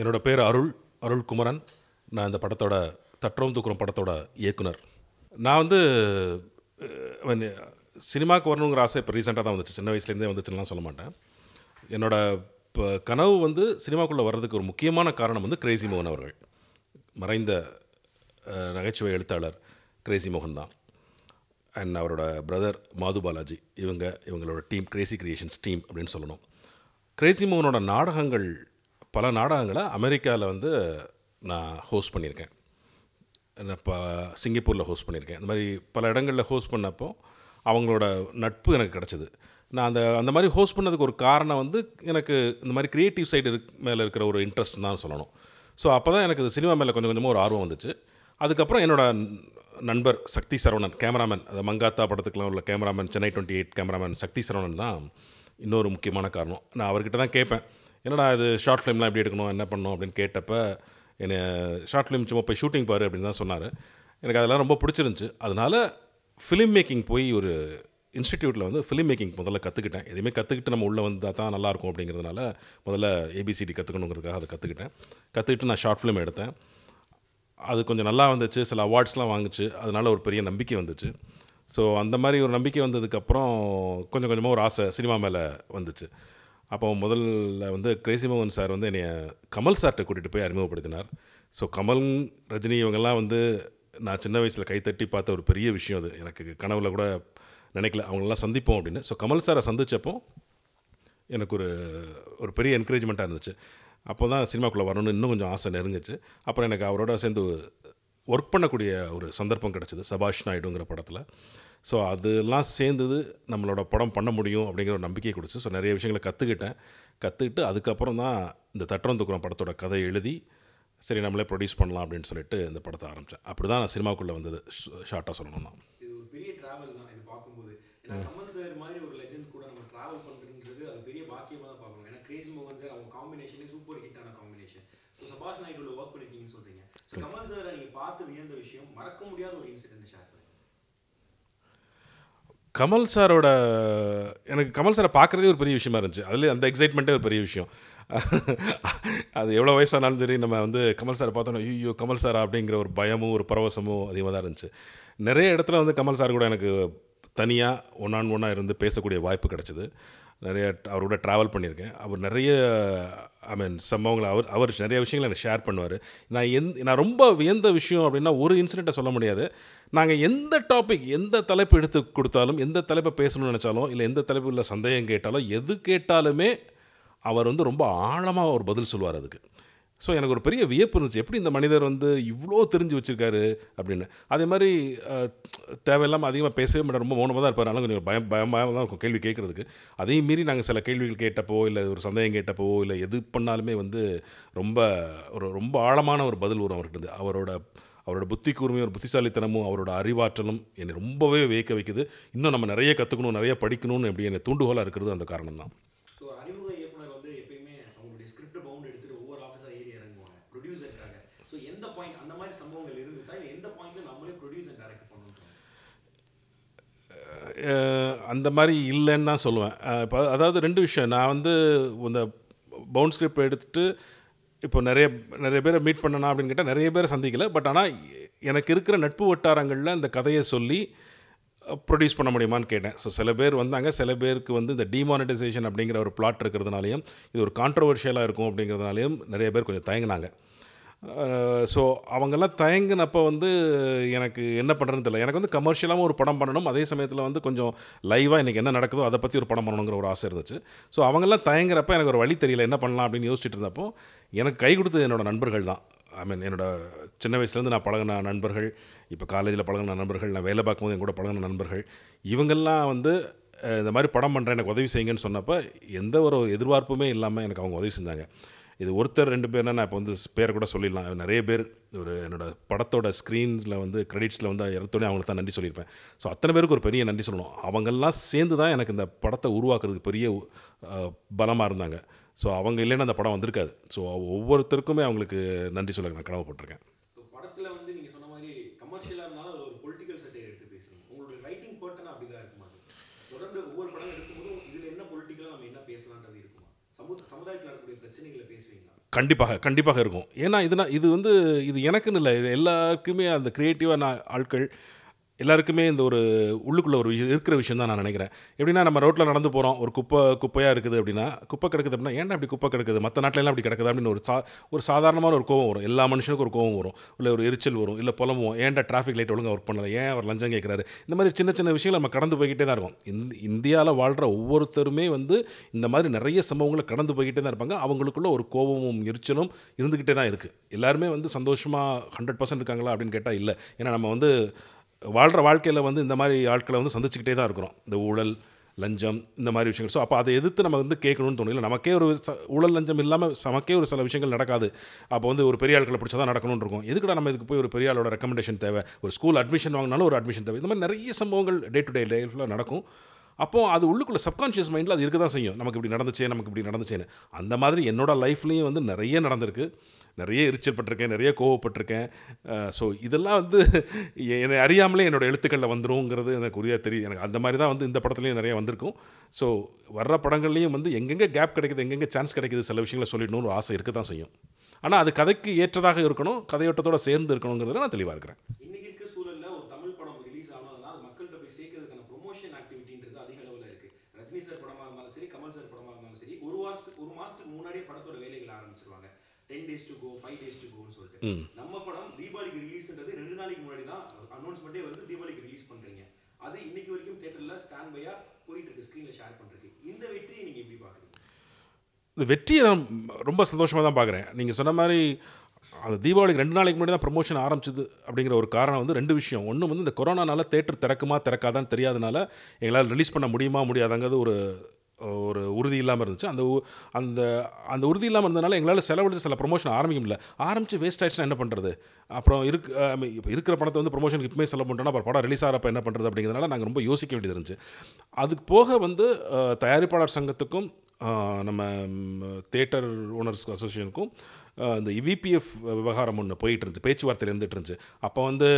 என்னோட பேர் அருள் அருள் குமரன் நான் இந்த படத்தோட தற்றோம் தூக்குறோம் படத்தோட இயக்குனர் நான் வந்து சினிமாவுக்கு வரணுங்கிற ஆசை இப்போ ரீசெண்டாக தான் வந்துச்சு சின்ன வயசுலேருந்தே வந்துச்சுலாம் சொல்ல மாட்டேன் என்னோட இப்போ கனவு வந்து சினிமாக்குள்ளே வர்றதுக்கு ஒரு முக்கியமான காரணம் வந்து கிரேசி மோகன் அவர்கள் மறைந்த நகைச்சுவை எழுத்தாளர் கிரேசி மோகன் தான் அண்ட் அவரோட பிரதர் மாது பாலாஜி இவங்க இவங்களோட டீம் கிரேசி கிரியேஷன்ஸ் டீம் அப்படின்னு சொல்லணும் கிரேசி மோகனோட நாடகங்கள் பல நாடகங்களை அமெரிக்காவில் வந்து நான் ஹோஸ்ட் பண்ணியிருக்கேன் இப்போ சிங்கப்பூரில் ஹோஸ்ட் பண்ணியிருக்கேன் இந்த மாதிரி பல இடங்களில் ஹோஸ்ட் பண்ணப்போ அவங்களோட நட்பு எனக்கு கிடச்சிது நான் அந்த அந்த மாதிரி ஹோஸ்ட் பண்ணதுக்கு ஒரு காரணம் வந்து எனக்கு இந்த மாதிரி க்ரியேட்டிவ் சைடு இருக் மேலே இருக்கிற ஒரு இன்ட்ரெஸ்ட் தான் சொல்லணும் ஸோ அப்போ தான் எனக்கு இந்த சினிமா மேலே கொஞ்சம் கொஞ்சமாக ஒரு ஆர்வம் வந்துச்சு அதுக்கப்புறம் என்னோடய நண்பர் சக்தி சரவணன் கேமராமேன் அந்த மங்காத்தா படத்துக்குலாம் உள்ள cameraman Chennai twenty eight cameraman Sakthi Saravanan தான் இன்னொரு முக்கியமான காரணம் நான் அவர்கிட்ட தான் கேட்பேன் என்னடா இது ஷார்ட் ஃபிலிம்லாம் எப்படி எடுக்கணும் என்ன பண்ணணும் அப்படின்னு கேட்டப்போ என்னை ஷார்ட் ஃபிலிம் சும்மா போய் ஷூட்டிங் பாரு அப்படின்னு தான் சொன்னார் எனக்கு அதெல்லாம் ரொம்ப பிடிச்சிருந்துச்சு அதனால் ஃபிலிம் மேக்கிங் போய் ஒரு இன்ஸ்டிடியூட்டில் வந்து ஃபிலிம் மேக்கிங் முதல்ல கற்றுக்கிட்டேன் எதுவுமே கற்றுக்கிட்டு நம்ம உள்ளே வந்தால் தான் நல்லாயிருக்கும் அப்படிங்கிறதுனால முதல்ல ஏபிசிடி கற்றுக்கணுங்கிறதுக்காக அதை கற்றுக்கிட்டேன் கற்றுக்கிட்டு நான் ஷார்ட் ஃபிலிம் எடுத்தேன் அது கொஞ்சம் நல்லா வந்துச்சு சில அவார்ட்ஸ்லாம் வாங்குச்சு அதனால் ஒரு பெரிய நம்பிக்கை வந்துச்சு ஸோ அந்த மாதிரி ஒரு நம்பிக்கை வந்ததுக்கப்புறம் கொஞ்சம் கொஞ்சமாக ஒரு ஆசை சினிமா மேலே வந்துச்சு அப்போ முதல்ல வந்து கிரேசி மோகன் சார் வந்து என்னை கமல் சார்கிட்ட கூட்டிகிட்டு போய் அறிமுகப்படுத்தினார் ஸோ கமல் ரஜினி இவங்கெல்லாம் வந்து நான் சின்ன வயசில் கைத்தட்டி பார்த்த ஒரு பெரிய விஷயம் அது எனக்கு கனவில் கூட நினைக்கல அவங்களெலாம் சந்திப்போம் அப்படின்னு ஸோ கமல் சாரை சந்தித்தப்போ எனக்கு ஒரு ஒரு பெரிய என்கரேஜ்மெண்ட்டாக இருந்துச்சு அப்போ தான் சினிமாக்குள்ளே வரணும்னு இன்னும் கொஞ்சம் ஆசை நெருங்குச்சு அப்புறம் எனக்கு அவரோட சேர்ந்து ஒர்க் பண்ணக்கூடிய ஒரு சந்தர்ப்பம் கிடச்சிது சபாஷ் நாயுடுங்கிற படத்தில் ஸோ அதெல்லாம் சேர்ந்தது நம்மளோட படம் பண்ண முடியும் அப்படிங்கிற ஒரு நம்பிக்கை கொடுத்து ஸோ நிறைய விஷயங்களை கற்றுக்கிட்டேன் கற்றுக்கிட்டு அதுக்கப்புறம் தான் இந்த தட்டுறம் துக்குறம் படத்தோட கதை எழுதி சரி நம்மளே ப்ரொடியூஸ் பண்ணலாம் அப்படின்னு சொல்லிட்டு இந்த படத்தை ஆரம்பித்தேன் அப்படி தான் நான் சினிமாக்குள்ளே வந்தது ஷார்ட்டாக சொல்லணும்னா பெரிய ட்ராவல் தான் இது பார்க்கும்போது சார் மாதிரி ஒரு கூட நம்ம ட்ராவல் பண்ணுறது அது பெரிய பாக்கியமாக தான் பார்க்கணும் ஏன்னா மோகன் சார் அவங்க காம்பினேஷனே சூப்பர் ஹிட்டான காம்பினேஷன் ஸோ சபாஷ் ஒர்க் சொல்கிறீங்க கமல் சார் நீங்கள் பார்த்து வியந்த விஷயம் மறக்க முடியாத ஒரு இன்சிடென்ட் கமல் சாரோட எனக்கு கமல் சாரை பார்க்குறதே ஒரு பெரிய விஷயமா இருந்துச்சு அதில் அந்த எக்ஸைட்மெண்ட்டே ஒரு பெரிய விஷயம் அது எவ்வளோ வயசானாலும் சரி நம்ம வந்து கமல் சாரை பார்த்தோன்னா ஐயோ கமல் சாரா அப்படிங்கிற ஒரு பயமும் ஒரு பரவசமும் அதிகமாக தான் இருந்துச்சு நிறைய இடத்துல வந்து கமல் சார் கூட எனக்கு தனியாக ஒன் ஆன் இருந்து பேசக்கூடிய வாய்ப்பு கிடச்சிது நிறைய அவரோட ட்ராவல் பண்ணியிருக்கேன் அவர் நிறைய ஐ மீன் சம்பவங்களை அவர் அவர் நிறைய விஷயங்களை எனக்கு ஷேர் பண்ணுவார் நான் எந் நான் ரொம்ப வியந்த விஷயம் அப்படின்னா ஒரு இன்சிடெண்ட்டை சொல்ல முடியாது நாங்கள் எந்த டாபிக் எந்த தலைப்பு எடுத்து கொடுத்தாலும் எந்த தலைப்பை பேசணும்னு நினச்சாலும் இல்லை எந்த தலைப்பு உள்ள சந்தேகம் கேட்டாலும் எது கேட்டாலுமே அவர் வந்து ரொம்ப ஆழமாக ஒரு பதில் சொல்லுவார் அதுக்கு ஸோ எனக்கு ஒரு பெரிய வியப்பு இருந்துச்சு எப்படி இந்த மனிதர் வந்து இவ்வளோ தெரிஞ்சு வச்சுருக்காரு அப்படின்னு அதே மாதிரி தேவையில்லாமல் அதிகமாக பேசவே மாட்டார் ரொம்ப மௌனமாக தான் இருப்பார் ஆனால் கொஞ்சம் பயம் பயமாக தான் இருக்கும் கேள்வி கேட்குறதுக்கு அதையும் மீறி நாங்கள் சில கேள்விகள் கேட்டப்போ இல்லை ஒரு சந்தேகம் கேட்டப்போ இல்லை எது பண்ணாலுமே வந்து ரொம்ப ஒரு ரொம்ப ஆழமான ஒரு பதில் வரும் அவர்கிட்ட அவரோட அவரோட புத்தி கூர்மையும் ஒரு புத்திசாலித்தனமும் அவரோட அறிவாற்றலும் என்னை ரொம்பவே வியக்க வைக்குது இன்னும் நம்ம நிறைய கற்றுக்கணும் நிறைய படிக்கணும்னு எப்படி என்னை தூண்டுகோலாக இருக்கிறது அந்த காரணம் தான் அந்த மாதிரி இல்லைன்னு தான் சொல்லுவேன் இப்போ அதாவது ரெண்டு விஷயம் நான் வந்து இந்த பவுன் ஸ்கிரிப்ட் எடுத்துகிட்டு இப்போ நிறைய நிறைய பேரை மீட் பண்ணனா அப்படின்னு கேட்டால் நிறைய பேரை சந்திக்கல பட் ஆனால் எனக்கு இருக்கிற நட்பு வட்டாரங்களில் இந்த கதையை சொல்லி ப்ரொடியூஸ் பண்ண முடியுமான்னு கேட்டேன் ஸோ சில பேர் வந்தாங்க சில பேருக்கு வந்து இந்த டிமானிட்டைசேஷன் அப்படிங்கிற ஒரு பிளாட் இருக்கிறதுனாலையும் இது ஒரு கான்ட்ரவர்ஷியலாக இருக்கும் அப்படிங்கிறதுனாலையும் நிறைய பேர் கொஞ்சம் தயங்கினாங்க ஸோ அவங்கெல்லாம் தயங்கினப்போ வந்து எனக்கு என்ன பண்ணுறதுன்னு தெரியல எனக்கு வந்து கமர்ஷியலாகவும் ஒரு படம் பண்ணணும் அதே சமயத்தில் வந்து கொஞ்சம் லைவாக இன்றைக்கி என்ன நடக்குதோ அதை பற்றி ஒரு படம் பண்ணணுங்கிற ஒரு ஆசை இருந்துச்சு ஸோ அவங்கெல்லாம் தயங்குறப்ப எனக்கு ஒரு வழி தெரியல என்ன பண்ணலாம் அப்படின்னு யோசிச்சுட்டு இருந்தப்போ எனக்கு கை கொடுத்தது என்னோடய நண்பர்கள் தான் ஐ மீன் என்னோடய சின்ன வயசுலேருந்து நான் பழகின நண்பர்கள் இப்போ காலேஜில் பழகின நண்பர்கள் நான் வேலை பார்க்கும்போது என் கூட பழகின நண்பர்கள் இவங்கெல்லாம் வந்து இந்த மாதிரி படம் பண்ணுறேன் எனக்கு உதவி செய்யுங்கன்னு சொன்னப்போ எந்த ஒரு எதிர்பார்ப்புமே இல்லாமல் எனக்கு அவங்க உதவி செஞ்சாங்க இது ஒருத்தர் ரெண்டு பேர்னா நான் இப்போ வந்து பேர் கூட சொல்லிடலாம் நிறைய பேர் ஒரு என்னோடய படத்தோட ஸ்க்ரீன்ஸில் வந்து க்ரெடிட்ஸில் வந்து இறத்தோடய அவங்களுக்கு தான் நன்றி சொல்லியிருப்பேன் ஸோ அத்தனை பேருக்கு ஒரு பெரிய நன்றி சொல்லணும் அவங்கெல்லாம் சேர்ந்து தான் எனக்கு இந்த படத்தை உருவாக்குறதுக்கு பெரிய பலமாக இருந்தாங்க ஸோ அவங்க இல்லைன்னா அந்த படம் வந்திருக்காது ஸோ ஒவ்வொருத்தருக்குமே அவங்களுக்கு நன்றி சொல்ல நான் கனவுப்பட்டிருக்கேன் சமுதாயத்தில் பிரச்சனைகள் கண்டிப்பாக கண்டிப்பாக இருக்கும் ஏன்னா இதுனா இது வந்து இது எனக்குன்னு இல்லை எல்லாருக்குமே அந்த க்ரியேட்டிவான ஆட்கள் எல்லாருக்குமே இந்த ஒரு உள்ளுக்குள்ளே ஒரு விஷயம் இருக்கிற விஷயம் தான் நான் நினைக்கிறேன் எப்படின்னா நம்ம ரோட்டில் நடந்து போகிறோம் ஒரு குப்பை குப்பையாக இருக்குது அப்படின்னா குப்பை கிடக்குது அப்படின்னா ஏன்டா அப்படி குப்பை கிடக்குது மற்ற நாட்டிலலாம் அப்படி கிடக்குது அப்படின்னு ஒரு சா ஒரு சாதாரணமான ஒரு கோவம் வரும் எல்லா மனுஷனுக்கும் ஒரு கோவம் வரும் இல்லை ஒரு எரிச்சல் வரும் இல்லை புலமும் ஏன்டா டிராஃபிக் லைட் ஒழுங்காக ஒர்க் பண்ணலை ஏன் அவர் லஞ்சம் கேட்குறாரு இந்த மாதிரி சின்ன சின்ன விஷயங்கள் நம்ம கடந்து போய்கிட்டே தான் இருக்கும் இந்த இந்தியாவில் வாழ்கிற ஒவ்வொருத்தருமே வந்து இந்த மாதிரி நிறைய சம்பவங்களை கடந்து போய்கிட்டே தான் இருப்பாங்க அவங்களுக்குள்ள ஒரு கோபமும் எரிச்சலும் இருந்துக்கிட்டே தான் இருக்குது எல்லாருமே வந்து சந்தோஷமாக ஹண்ட்ரட் பர்சன்ட் இருக்காங்களா அப்படின்னு கேட்டால் இல்லை ஏன்னா நம்ம வந்து வாழ்கிற வாழ்க்கையில் வந்து இந்த மாதிரி ஆட்களை வந்து சந்திச்சுக்கிட்டே தான் இருக்கிறோம் இந்த ஊழல் லஞ்சம் இந்த மாதிரி விஷயங்கள் ஸோ அப்போ அதை எதிர்த்து நம்ம வந்து கேட்கணும்னு தோணும் இல்லை நமக்கே ஒரு ஊழல் லஞ்சம் இல்லாமல் நமக்கே ஒரு சில விஷயங்கள் நடக்காது அப்போ வந்து ஒரு பெரிய ஆட்களை பிடிச்சா தான் நடக்கணும்னு இருக்கும் எதுக்குடா நம்ம இதுக்கு போய் ஒரு பெரிய ஆளோட ரெக்கமெண்டேஷன் தேவை ஒரு ஸ்கூல் அட்மிஷன் வாங்கினாலும் ஒரு அட்மிஷன் தேவை இந்த மாதிரி நிறைய சம்பவங்கள் டே டு டே லைஃப்பில் நடக்கும் அப்போது அது உள்ளுக்குள்ளே சப்கான்ஷியஸ் மைண்டில் அது இருக்க தான் செய்யும் நமக்கு இப்படி நடந்துச்சே நமக்கு இப்படி நடந்துச்சேன்னு அந்த மாதிரி என்னோடய லைஃப்லேயும் வந்து நிறைய நடந்திருக்கு நிறைய எரிச்சல் பட்டிருக்கேன் நிறைய கோவப்பட்டிருக்கேன் ஸோ இதெல்லாம் வந்து என்னை அறியாமலே என்னோடய எழுத்துக்களில் வந்துருங்கிறது எனக்கு உரியா தெரியும் எனக்கு அந்த மாதிரி தான் வந்து இந்த படத்துலையும் நிறைய வந்திருக்கும் ஸோ வர்ற படங்கள்லேயும் வந்து எங்கெங்கே கேப் கிடைக்குது எங்கெங்கே சான்ஸ் கிடைக்குது சில விஷயங்களை சொல்லிடணும்னு ஒரு ஆசை இருக்க தான் செய்யும் ஆனால் அது கதைக்கு ஏற்றதாக இருக்கணும் கதையோட்டத்தோடு சேர்ந்து இருக்கணுங்கிறது நான் தெளிவாக இருக்கிறேன் வாரத்துக்கு ஒரு மாசத்துக்கு முன்னாடி படத்தோட வேலைகள் ஆரம்பிச்சிருவாங்க ten days to go five days to கோன்னு சொல்லிட்டு நம்ம படம் தீபாவளிக்கு ரிலீஸ்ன்றது ரெண்டு நாளைக்கு முன்னாடி தான் அனௌன்ஸ்மெண்ட்டே வந்து தீபாவளிக்கு ரிலீஸ் பண்றீங்க அது இன்னைக்கு வரைக்கும் தேட்டர்ல ஸ்டாண்ட் பையா போயிட்டு இருக்கு ஷேர் இந்த வெற்றியை நீங்க எப்படி பாக்குறீங்க இந்த வெற்றியை நான் ரொம்ப சந்தோஷமாக தான் பார்க்குறேன் நீங்கள் சொன்ன மாதிரி அந்த தீபாவளிக்கு ரெண்டு நாளைக்கு முன்னாடி தான் ப்ரொமோஷன் ஆரம்பிச்சது அப்படிங்கிற ஒரு காரணம் வந்து ரெண்டு விஷயம் ஒன்று வந்து இந்த கொரோனானால தேட்டர் திறக்குமா திறக்காதான்னு தெரியாதனால எங்களால் ரிலீஸ் பண்ண முடியுமா முடியாதாங்கிறது ஒரு ஒரு உறுதி இல்லாமல் இருந்துச்சு அந்த அந்த அந்த உறுதி இல்லாமல் இருந்ததுனால எங்களால் செலவழிச்சு சில ப்ரொமோஷன் ஆரம்பிக்க முடியல ஆரம்பித்து வேஸ்ட் ஆயிடுச்சுன்னா என்ன பண்ணுறது அப்புறம் இருக்கு இருக்கிற பணத்தை வந்து ப்ரொமோஷனுக்கு இப்போமே செலவு பண்ணுறோம்னா அப்புறம் படம் ரிலீஸ் ஆகிறப்ப என்ன பண்ணுறது அப்படிங்கிறதுனால நாங்கள் ரொம்ப யோசிக்க வேண்டியது இருந்துச்சு அதுக்கு போக வந்து தயாரிப்பாளர் சங்கத்துக்கும் நம்ம தேட்டர் ஓனர்ஸ் அசோசியேஷனுக்கும் இந்த இவிபிஎஃப் e விவகாரம் ஒன்று போயிட்டு இருந்துச்சு பேச்சுவார்த்தையில் இருந்துட்டு இருந்துச்சு அப்போ வந்து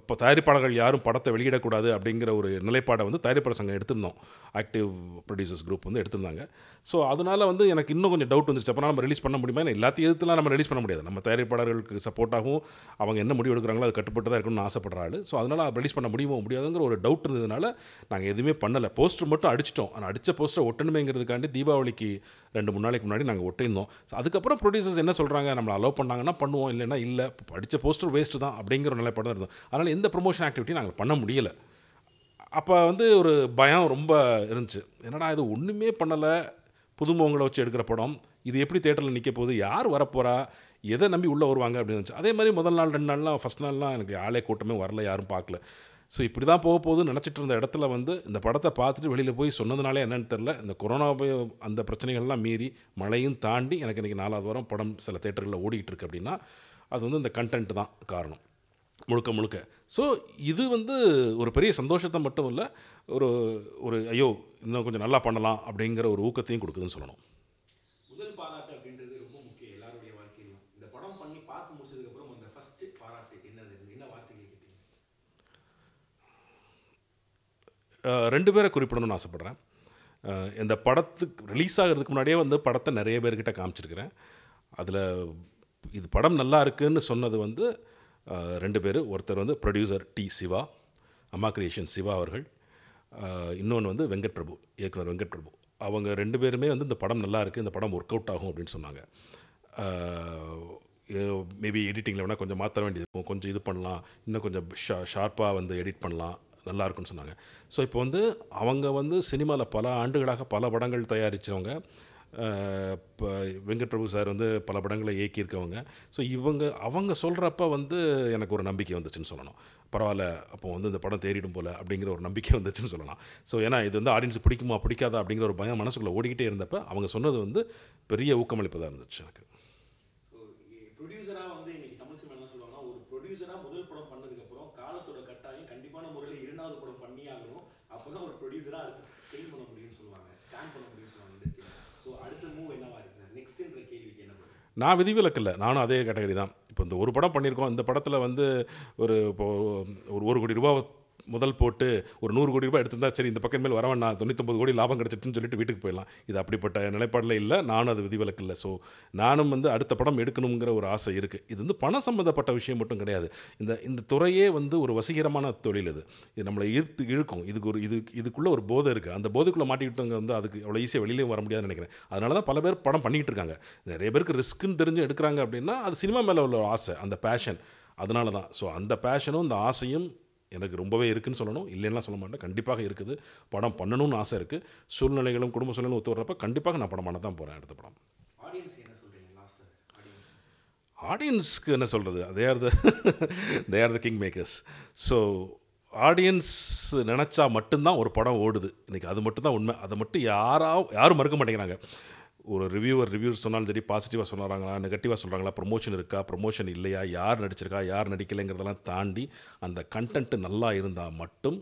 இப்போ தயாரிப்பாளர்கள் யாரும் படத்தை வெளியிடக்கூடாது அப்படிங்கிற ஒரு நிலைப்பாடை வந்து தயாரிப்பாளர் சங்கம் எடுத்திருந்தோம் ஆக்டிவ் ப்ரொடியூசர்ஸ் குரூப் வந்து எடுத்திருந்தாங்க ஸோ அதனால் வந்து எனக்கு இன்னும் கொஞ்சம் டவுட் வந்துச்சு அப்போ நம்ம ரிலீஸ் பண்ண முடியுமா எல்லாத்தையும் எதிர்த்துலாம் நம்ம ரிலீஸ் பண்ண முடியாது நம்ம தயாரிப்பாளர்களுக்கு ஆகும் அவங்க என்ன முடிவு எடுக்கிறாங்களோ அது கட்டுப்பட்டு தான் இருக்கணும்னு ஆசைப்படுற ஆள் ஸோ அதனால் ரிலீஸ் பண்ண முடியுமோ முடியாதுங்கிற ஒரு டவுட் இருந்ததுனால நாங்கள் எதுவுமே பண்ணலை போஸ்டர் மட்டும் அடிச்சிட்டோம் ஆனால் அடித்த போஸ்டர் ஒட்டணுமேங்கிறதுக்காண்டி தீபாவளிக்கு ரெண்டு மூணு நாளைக்கு முன்னாடி நாங்கள் ஒட்டியிருந்தோம் அதுக்கப்புறம் ப்ரொடியூசர்ஸ் என்ன சொல்கிறாங்க சொல்கிறாங்க நம்மளை அலோவ் பண்ணாங்கன்னா பண்ணுவோம் இல்லைன்னா இல்லை படித்த போஸ்டர் வேஸ்ட்டு தான் அப்படிங்கிற நிலைப்பாடு தான் இருந்தோம் அதனால் எந்த ப்ரொமோஷன் ஆக்டிவிட்டியும் நாங்கள் பண்ண முடியலை அப்போ வந்து ஒரு பயம் ரொம்ப இருந்துச்சு என்னடா இது ஒன்றுமே பண்ணலை புதுமுகங்களை வச்சு எடுக்கிற படம் இது எப்படி தேட்டரில் நிற்க போகுது யார் வரப்போகிறா எதை நம்பி உள்ளே வருவாங்க அப்படின்னு இருந்துச்சு அதே மாதிரி முதல் நாள் ரெண்டு நாள்லாம் ஃபஸ்ட் நாள்லாம் எனக்கு ஆளே கூட்டமே வரல யாரும் பார்க்கல ஸோ இப்படி தான் போக போகுதுன்னு நினச்சிட்டு இருந்த இடத்துல வந்து இந்த படத்தை பார்த்துட்டு வெளியில் போய் சொன்னதுனாலே என்னென்னு தெரில இந்த கொரோனா அந்த பிரச்சனைகள்லாம் மீறி மழையும் தாண்டி எனக்கு இன்றைக்கி நாலாவது வாரம் படம் சில தேட்டர்களில் ஓடிக்கிட்டு இருக்கு அப்படின்னா அது வந்து இந்த கண்டென்ட் தான் காரணம் முழுக்க முழுக்க ஸோ இது வந்து ஒரு பெரிய சந்தோஷத்தை மட்டும் இல்லை ஒரு ஒரு ஐயோ இன்னும் கொஞ்சம் நல்லா பண்ணலாம் அப்படிங்கிற ஒரு ஊக்கத்தையும் கொடுக்குதுன்னு சொல்லணும் ரெண்டு பேரை குறிப்பிடணும்னு ஆசைப்பட்றேன் இந்த படத்துக்கு ரிலீஸ் ஆகிறதுக்கு முன்னாடியே வந்து படத்தை நிறைய பேர்கிட்ட காமிச்சிருக்கிறேன் அதில் இது படம் நல்லா இருக்குதுன்னு சொன்னது வந்து ரெண்டு பேர் ஒருத்தர் வந்து ப்ரொடியூசர் டி சிவா அம்மா கிரியேஷன் சிவா அவர்கள் இன்னொன்று வந்து வெங்கட் பிரபு இயக்குனர் வெங்கட் பிரபு அவங்க ரெண்டு பேருமே வந்து இந்த படம் நல்லா இருக்குது இந்த படம் ஒர்க் அவுட் ஆகும் அப்படின்னு சொன்னாங்க மேபி எடிட்டிங்கில் வேணால் கொஞ்சம் மாற்ற வேண்டியது இருக்கும் கொஞ்சம் இது பண்ணலாம் இன்னும் கொஞ்சம் ஷா ஷார்ப்பாக வந்து எடிட் பண்ணலாம் நல்லா இருக்குன்னு சொன்னாங்க ஸோ இப்போ வந்து அவங்க வந்து சினிமாவில் பல ஆண்டுகளாக பல படங்கள் தயாரித்தவங்க இப்போ வெங்கட் பிரபு சார் வந்து பல படங்களை இயக்கியிருக்கவங்க ஸோ இவங்க அவங்க சொல்கிறப்ப வந்து எனக்கு ஒரு நம்பிக்கை வந்துச்சுன்னு சொல்லணும் பரவாயில்ல அப்போ வந்து இந்த படம் தேறிடும் போல் அப்படிங்கிற ஒரு நம்பிக்கை வந்துச்சுன்னு சொல்லலாம் ஸோ ஏன்னா இது வந்து ஆடியன்ஸ் பிடிக்குமா பிடிக்காதா அப்படிங்கிற ஒரு பயம் மனசுக்குள்ளே ஓடிக்கிட்டே இருந்தப்போ அவங்க சொன்னது வந்து பெரிய ஊக்கமளிப்பதாக இருந்துச்சு எனக்கு ஸ்டெயின் பண்ண முடியும்னு சொல்லுவாங்க ஸ்டாண்ட் பண்ண முடியும்னு சொல்லுவாங்க இண்டஸ்ட்ரியில் ஸோ அடுத்த மூவ் என்னவா இருக்கு சார் நெக்ஸ்ட்ன்ற கேள்விக்கு என்ன பண்ணுறது நான் விதிவிலக்கில்ல நானும் அதே கேட்டகரி தான் இப்போ இந்த ஒரு படம் பண்ணியிருக்கோம் இந்த படத்தில் வந்து ஒரு இப்போ ஒரு ஒரு கோடி ரூபா முதல் போட்டு ஒரு நூறு கோடி ரூபாய் எடுத்திருந்தா சரி இந்த பக்கம் மேல் வரவன் நான் தொண்ணூத்தொம்பது கோடி லாபம் கிடச்சிட்டுன்னு சொல்லிட்டு வீட்டுக்கு போயிடலாம் இது அப்படிப்பட்ட நிலைப்பாடில் இல்லை நானும் அது விதிவிலக்கு இல்லை ஸோ நானும் வந்து அடுத்த படம் எடுக்கணுங்கிற ஒரு ஆசை இருக்குது இது வந்து பணம் சம்மந்தப்பட்ட விஷயம் மட்டும் கிடையாது இந்த இந்த துறையே வந்து ஒரு வசீகரமான தொழில் இது இது நம்மளை ஈர்த்து இழுக்கும் இதுக்கு ஒரு இது இதுக்குள்ளே ஒரு போதை இருக்குது அந்த போதைக்குள்ளே மாட்டிக்கிட்டவங்க வந்து அதுக்கு அவ்வளோ ஈஸியாக வெளியிலையும் வர முடியாதுன்னு நினைக்கிறேன் அதனால தான் பல பேர் படம் பண்ணிகிட்டு இருக்காங்க நிறைய பேருக்கு ரிஸ்க்குன்னு தெரிஞ்சு எடுக்கிறாங்க அப்படின்னா அது சினிமா மேலே உள்ள ஆசை அந்த பேஷன் அதனால தான் ஸோ அந்த பேஷனும் அந்த ஆசையும் எனக்கு ரொம்பவே இருக்குதுன்னு சொல்லணும் இல்லைன்னா சொல்ல மாட்டேன் கண்டிப்பாக இருக்குது படம் பண்ணணும்னு ஆசை இருக்குது சூழ்நிலைகளும் குடும்ப சூழ்நிலும் ஒத்து வர்றப்ப கண்டிப்பாக நான் படம் பண்ண தான் போகிறேன் அடுத்த படம் ஆடியன்ஸ்க்கு என்ன சொல்கிறது they are the they are the king makers so audience நினச்சா மட்டும்தான் ஒரு படம் ஓடுது இன்றைக்கி அது மட்டும்தான் உண்மை அதை மட்டும் யாராவது யாரும் மறுக்க மாட்டேங்கிறாங்க ஒரு ரிவ்யூவர் ரிவ்யூ சொன்னாலும் சரி பாசிட்டிவாக சொன்னாங்களா நெகட்டிவாக சொல்கிறாங்களா ப்ரொமோஷன் இருக்கா ப்ரொமோஷன் இல்லையா யார் நடிச்சிருக்கா யார் நடிக்கலைங்கிறதெல்லாம் தாண்டி அந்த கண்டென்ட் நல்லா இருந்தால் மட்டும்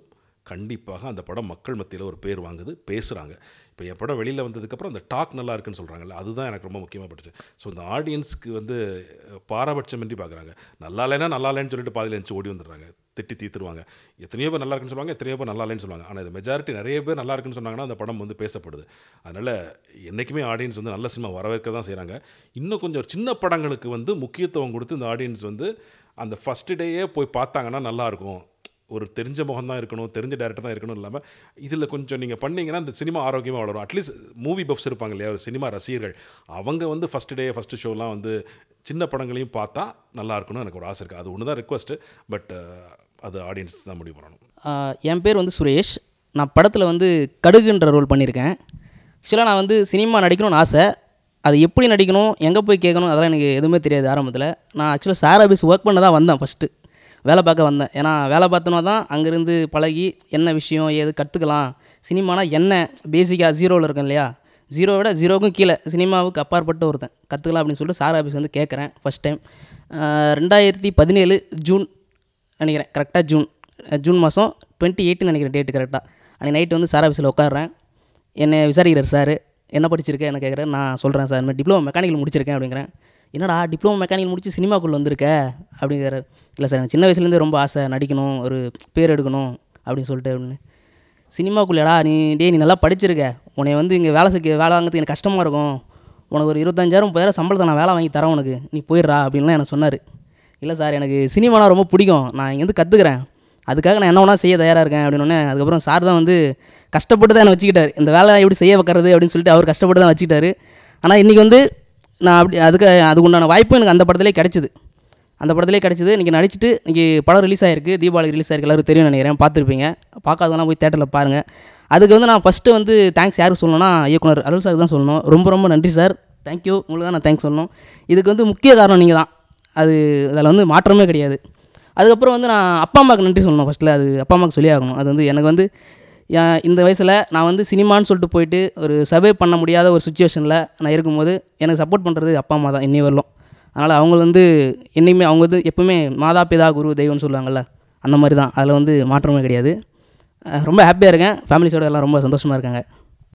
கண்டிப்பாக அந்த படம் மக்கள் மத்தியில் ஒரு பேர் வாங்குது பேசுகிறாங்க இப்போ என் படம் வெளியில் வந்ததுக்கப்புறம் அந்த டாக் நல்லா இருக்குன்னு சொல்கிறாங்கல்ல அதுதான் எனக்கு ரொம்ப முக்கியமாக பட்டுச்சு ஸோ இந்த ஆடியன்ஸ்க்கு வந்து பாரபட்சமின்றி பார்க்குறாங்க நல்லா இல்லைன்னா நல்லா இல்லைன்னு சொல்லிட்டு பாதியில் எழுந்து ஓடி வந்துடுறாங்க திட்டி தீர்த்துருவாங்க எத்தனையோ பேர் நல்லா இருக்குன்னு சொல்லுவாங்க எத்தனையோ பேர் நல்லா இல்லைன்னு சொல்லுவாங்க ஆனால் இது மெஜாரிட்டி நிறைய பேர் நல்லா இருக்குன்னு சொன்னாங்கன்னா அந்த படம் வந்து பேசப்படுது அதனால் என்றைக்குமே ஆடியன்ஸ் வந்து நல்ல சினிமா வரவேற்க தான் செய்கிறாங்க இன்னும் கொஞ்சம் சின்ன படங்களுக்கு வந்து முக்கியத்துவம் கொடுத்து இந்த ஆடியன்ஸ் வந்து அந்த ஃபஸ்ட்டு டேயே போய் பார்த்தாங்கன்னா நல்லாயிருக்கும் ஒரு தெரிஞ்ச முகம் தான் இருக்கணும் தெரிஞ்ச டேரக்டர் தான் இருக்கணும் இல்லாமல் இதில் கொஞ்சம் நீங்கள் பண்ணிங்கன்னா இந்த சினிமா ஆரோக்கியமாக வளரும் அட்லீஸ்ட் மூவி பஃப்ஸ் இருப்பாங்க இல்லையா ஒரு சினிமா ரசிகர்கள் அவங்க வந்து ஃபஸ்ட்டு டே ஃபஸ்ட்டு ஷோலாம் வந்து சின்ன படங்களையும் பார்த்தா நல்லா இருக்கணும்னு எனக்கு ஒரு ஆசை இருக்குது அது ஒன்று தான் ரிக்வஸ்ட்டு பட் அது ஆடியன்ஸ் தான் முடிவு பண்ணணும் என் பேர் வந்து சுரேஷ் நான் படத்தில் வந்து கடுகுன்ற ரோல் பண்ணியிருக்கேன் ஆக்சுவலாக நான் வந்து சினிமா நடிக்கணும்னு ஆசை அது எப்படி நடிக்கணும் எங்கே போய் கேட்கணும் அதெல்லாம் எனக்கு எதுவுமே தெரியாது ஆரம்பத்தில் நான் ஆக்சுவலாக சார் ஆஃபீஸ் ஒர்க் பண்ண தான் வந்தேன் ஃபஸ்ட்டு வேலை பார்க்க வந்தேன் ஏன்னா வேலை பார்த்தோன்னா தான் அங்கேருந்து பழகி என்ன விஷயம் ஏது கற்றுக்கலாம் சினிமானா என்ன பேசிக்காக ஜீரோவில் இருக்கும் இல்லையா ஜீரோ விட ஜீரோவுக்கும் கீழே சினிமாவுக்கு அப்பாற்பட்டு ஒருத்தன் கற்றுக்கலாம் அப்படின்னு சொல்லிட்டு சார் ஆஃபீஸ் வந்து கேட்குறேன் ஃபஸ்ட் டைம் ரெண்டாயிரத்தி பதினேழு ஜூன் நினைக்கிறேன் கரெக்டாக ஜூன் ஜூன் மாதம் டுவெண்ட்டி எயிட்டுன்னு நினைக்கிறேன் டேட்டு கரெக்டாக அன்றைக்கி நைட்டு வந்து சார் ஆஃபீஸில் உட்காடுறேன் என்னை விசாரிக்கிறார் சார் என்ன படிச்சிருக்கேன் என்ன கேட்குறேன் நான் சொல்கிறேன் சார் இந்த டிப்ளமோ மெக்கானிக்கல் முடிச்சிருக்கேன் அப்படிங்கிறேன் என்னடா டிப்ளமோ மெக்கானிக்கல் முடிச்சு சினிமாக்குள்ளே வந்திருக்க அப்படிங்கிறார் இல்லை சார் எனக்கு சின்ன வயசுலேருந்து ரொம்ப ஆசை நடிக்கணும் ஒரு பேர் எடுக்கணும் அப்படின்னு சொல்லிட்டு அப்படின்னு சினிமாக்குள்ளடா நீ டே நீ நல்லா படிச்சிருக்க உனைய வந்து இங்கே வேலை செய்ய வேலை வாங்குறதுக்கு எனக்கு கஷ்டமாக இருக்கும் உனக்கு ஒரு இருபத்தஞ்சாயிரம் முப்பதாயிரம் சம்பளத்தை நான் வேலை வாங்கி தரேன் உனக்கு நீ போயிடுறா அப்படின்லாம் எனக்கு சொன்னார் இல்லை சார் எனக்கு சினிமானால் ரொம்ப பிடிக்கும் நான் இங்கேருந்து கற்றுக்குறேன் அதுக்காக நான் என்ன செய்ய தயாராக இருக்கேன் அப்படின்னு அதுக்கப்புறம் சார் தான் வந்து கஷ்டப்பட்டு தான் என்னை வச்சுக்கிட்டார் இந்த வேலை எப்படி செய்ய வைக்கிறது அப்படின்னு சொல்லிட்டு அவர் கஷ்டப்பட்டு தான் வச்சுக்கிட்டாரு ஆனால் இன்றைக்கி வந்து நான் அப்படி அதுக்கு அதுக்கு உண்டான வாய்ப்பும் எனக்கு அந்த படத்துலேயே கிடச்சிது அந்த படத்துலேயே கிடச்சிது இன்றைக்கி நடிச்சுட்டு இன்றைக்கி படம் ரிலீஸ் ஆகிருக்கு தீபாவளி ரிலீஸ் ஆகிருக்கு எல்லோரும் தெரியும் நினைக்கிறேன் பார்த்துருப்பீங்க பார்க்காதவங்களாம் போய் தேட்டரில் பாருங்கள் அதுக்கு வந்து நான் ஃபஸ்ட்டு வந்து தேங்க்ஸ் யாருக்கு சொல்லணும்னா இயக்குனர் அருள் சார் தான் சொல்லணும் ரொம்ப ரொம்ப நன்றி சார் தேங்க்யூ உங்களுக்கு தான் நான் தேங்க்ஸ் சொல்லணும் இதுக்கு வந்து முக்கிய காரணம் நீங்கள் தான் அது அதில் வந்து மாற்றமே கிடையாது அதுக்கப்புறம் வந்து நான் அப்பா அம்மாவுக்கு நன்றி சொல்லணும் ஃபஸ்ட்டில் அது அப்பா அம்மாவுக்கு சொல்லி ஆகணும் அது வந்து எனக்கு வந்து இந்த வயசில் நான் வந்து சினிமான்னு சொல்லிட்டு போயிட்டு ஒரு சர்வே பண்ண முடியாத ஒரு சுச்சுவேஷனில் நான் இருக்கும்போது எனக்கு சப்போர்ட் பண்ணுறது அப்பா அம்மா தான் இன்னி வரலும் அதனால் அவங்க வந்து என்றைக்குமே அவங்க வந்து எப்போவுமே மாதா பிதா குரு தெய்வம்னு சொல்லுவாங்கள்ல அந்த மாதிரி தான் அதில் வந்து மாற்றமே கிடையாது ரொம்ப ஹாப்பியாக இருக்கேன் ஃபேமிலிஸோட எல்லாம் ரொம்ப சந்தோஷமாக இருக்காங்க